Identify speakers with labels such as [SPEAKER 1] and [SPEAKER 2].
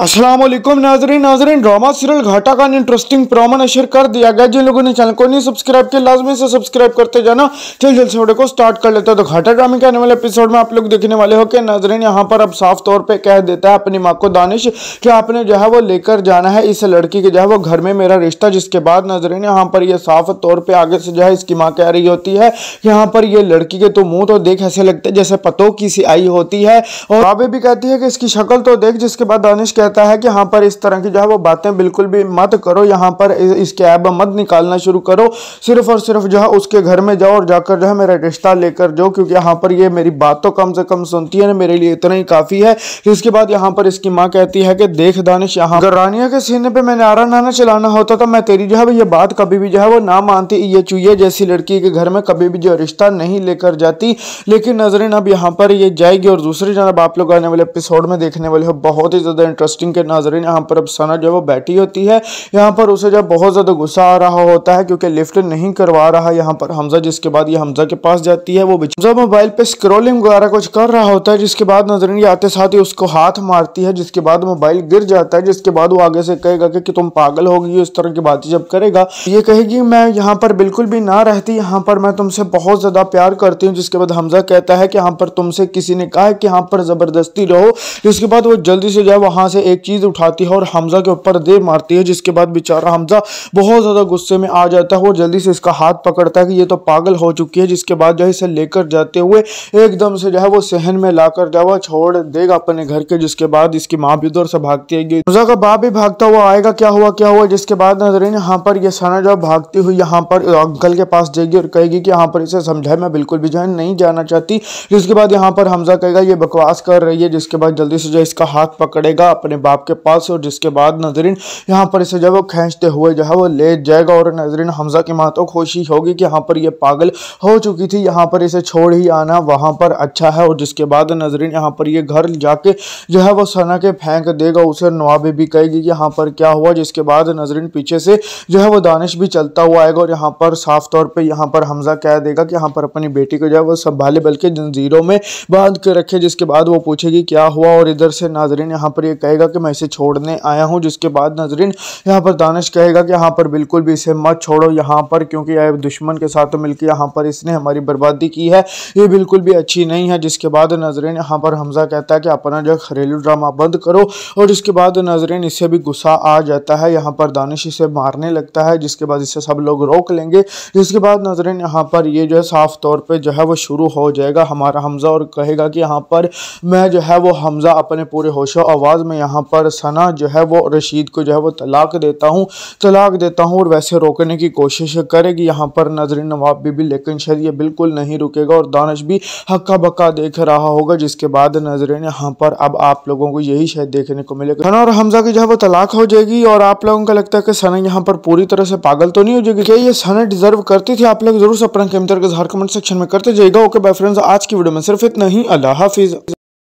[SPEAKER 1] असलम नाजरीन नाजरीन drama serial घाटा का इंटरेस्टिंग प्रोमो नशर कर दिया गया जिन लोगों ने चैनल को नहीं सब्सक्राइब किया लाजमी से सब्सक्राइब करते जाना जल्द जल्द से वीडियो को स्टार्ट कर लेते हैं तो घाटा ड्रामे के आने वाले एपिसोड में आप लोग देखने वाले हो कि नाजरीन यहाँ पर अब साफ तौर पर कह देता है अपनी माँ को दानिश कि आपने जो है वो लेकर जाना है इस लड़की के जो है वो घर में मेरा रिश्ता जिसके बाद नाजरीन यहाँ पर यह साफ तौर पर आगे से जो है इसकी माँ कह रही होती है यहाँ पर यह लड़की के तो मुँह तो देख ऐसे लगते जैसे पतों की सी आई होती है और आबे भी कहती है कि इसकी शक्ल तो देख जिसके बाद दानिश कहता है कि यहाँ पर इस तरह की जो है वो बातें बिल्कुल भी मत करो यहाँ पर इसके ऐब मत निकालना शुरू करो सिर्फ और सिर्फ जो है उसके घर में जाओ और जाकर जो है मेरा रिश्ता लेकर जाओ क्योंकि यहाँ पर ये मेरी बात तो कम से कम सुनती है ना मेरे लिए इतना ही काफ़ी है इसके बाद यहाँ पर इसकी माँ कहती है कि देख दानिश यहाँ अगर रानिया के सीने पर मैंने आरा नाना चलाना होता तो मैं तेरी जो है ये बात कभी भी जो है वो ना मानती ये चूहे जैसी लड़की के घर में कभी भी जो रिश्ता नहीं लेकर जाती लेकिन नजरें अब यहाँ पर ये जाएगी और दूसरी जानब आप लोग आने वाले एपिसोड में देखने वाले हो बहुत ही ज़्यादा इंटरेस्ट कास्टिंग के नाजरीन यहाँ पर अब सना जो है वो बैठी होती है यहाँ पर उसे जब बहुत ज़्यादा गुस्सा आ रहा होता है क्योंकि लिफ्ट नहीं करवा रहा यहाँ पर हमजा जिसके बाद ये हमजा के पास जाती है वो हमजा मोबाइल पे स्क्रोलिंग वगैरह कुछ कर रहा होता है जिसके बाद नजरीन ये आते साथ ही उसको हाथ मारती है जिसके बाद मोबाइल गिर जाता है जिसके बाद वो आगे से कहेगा कि तुम पागल होगी इस तरह की बातें जब करेगा ये कहेगी मैं यहाँ पर बिल्कुल भी ना रहती यहाँ पर मैं तुमसे बहुत ज़्यादा प्यार करती हूँ जिसके बाद हमजा कहता है कि यहाँ पर तुमसे किसी ने कहा है कि यहाँ पर ज़बरदस्ती रहो जिसके बाद वो जल्दी से जो वहाँ से एक चीज़ उठाती है और हमज़ा के ऊपर दे मारती है जिसके बाद बेचारा हमज़ा बहुत ज़्यादा गुस्से में आ जाता है और जल्दी से इसका हाथ पकड़ता है कि ये तो पागल हो चुकी है जिसके बाद जो है इसे लेकर जाते हुए एकदम से जो है वो सहन में लाकर जो है छोड़ देगा अपने घर के जिसके बाद इसकी माँ भी उधर से भागती है हमज़ा का बाप भी भागता हुआ आएगा क्या हुआ क्या हुआ जिसके बाद नजरिन यहाँ पर यह सना जो भागती हुई यहाँ पर अंकल के पास जाएगी और कहेगी कि यहाँ पर इसे समझाए मैं बिल्कुल भी जो है नहीं जाना चाहती जिसके बाद यहाँ पर हमज़ा कहेगा ये बकवास कर रही है जिसके बाद जल्दी से जो इसका हाथ पकड़ेगा अपने अपने बाप के पास और जिसके बाद नजरिन यहाँ पर इसे जब वो खींचते हुए जो है वो ले जाएगा और नजरिन हमजा की माँ तो खुशी होगी कि यहाँ पर ये पागल हो चुकी थी यहाँ पर इसे छोड़ ही आना वहाँ पर अच्छा है और जिसके बाद नजरिन यहाँ पर ये घर जाके जो है वो सना के फेंक देगा उसे नवाब भी कहेगी कि यहाँ पर क्या हुआ जिसके बाद नजरिन पीछे से जो है वो दानिश भी चलता हुआ आएगा और यहाँ पर साफ तौर पर यहाँ पर हमजा कह देगा कि यहाँ पर अपनी बेटी को जो है वो संभाले बल्कि जंजीरों में बांध के रखे जिसके बाद वो पूछेगी क्या हुआ और इधर से नाजरीन यहाँ पर ये कहेगा कहेगा कि मैं इसे छोड़ने आया हूँ जिसके बाद नजरिन यहाँ पर दानिश कहेगा कि यहाँ पर बिल्कुल भी इसे मत छोड़ो यहाँ पर क्योंकि यह दुश्मन के साथ मिलकर यहाँ पर इसने हमारी बर्बादी की है ये बिल्कुल भी अच्छी नहीं है जिसके बाद नजरिन यहाँ पर हमजा कहता है कि अपना जो घरेलू ड्रामा बंद करो और इसके बाद नजरिन इसे भी गुस्सा आ जाता है यहाँ पर दानिश इसे मारने लगता है जिसके बाद इसे सब लोग रोक लेंगे जिसके बाद नजरिन यहाँ पर ये जो है साफ तौर पर जो है वो शुरू हो जाएगा हमारा हमजा और कहेगा कि यहाँ पर मैं जो है वो हमजा अपने पूरे होशो आवाज़ में यहाँ यहाँ पर सना जो है वो रशीद को जो है वो तलाक देता हूँ तलाक देता हूँ और वैसे रोकने की कोशिश करेगी यहाँ पर नजर नवाब भी भी लेकिन शायद ये बिल्कुल नहीं रुकेगा और दानश भी हक्का बक्का देख रहा होगा जिसके बाद नजरिन यहाँ पर अब आप लोगों को यही शायद देखने को मिलेगा सना और हमजा की जो है वो तलाक हो जाएगी और आप लोगों का लगता है कि सना यहाँ पर पूरी तरह से पागल तो नहीं हो जाएगी क्या ये सना डिजर्व करती थी आप लोग जरूर से अपना कमेंट सेक्शन में करते जाएगा ओके बाय फ्रेंड्स आज की वीडियो में सिर्फ इतना ही अल्लाह हाफिज़